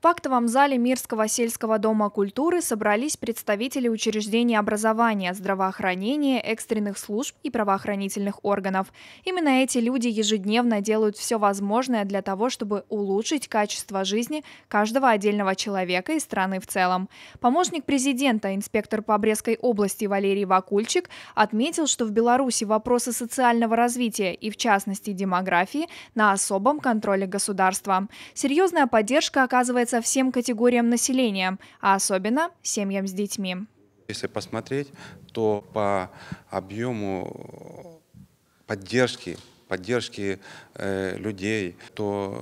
В актовом зале Мирского сельского дома культуры собрались представители учреждений образования, здравоохранения, экстренных служб и правоохранительных органов. Именно эти люди ежедневно делают все возможное для того, чтобы улучшить качество жизни каждого отдельного человека и страны в целом. Помощник президента, инспектор по Брестской области Валерий Вакульчик отметил, что в Беларуси вопросы социального развития и, в частности, демографии на особом контроле государства. Серьезная поддержка оказывается уделяется всем категориям населения, а особенно семьям с детьми. Если посмотреть, то по объему поддержки поддержки э, людей, то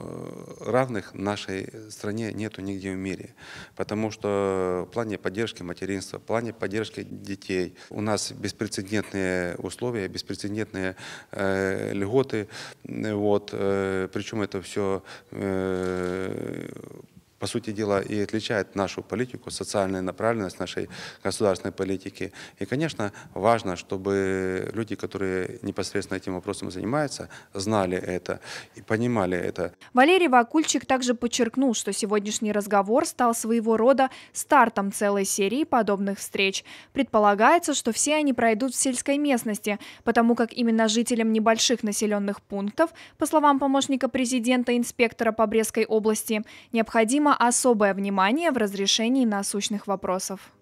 равных нашей стране нету нигде в мире. Потому что в плане поддержки материнства, в плане поддержки детей у нас беспрецедентные условия, беспрецедентные э, льготы. Вот, э, причем это все э, сути дела, и отличает нашу политику, социальную направленность нашей государственной политики. И, конечно, важно, чтобы люди, которые непосредственно этим вопросом занимаются, знали это и понимали это. Валерий Вакульчик также подчеркнул, что сегодняшний разговор стал своего рода стартом целой серии подобных встреч. Предполагается, что все они пройдут в сельской местности, потому как именно жителям небольших населенных пунктов, по словам помощника президента инспектора по Брестской области, необходимо особое внимание в разрешении насущных вопросов.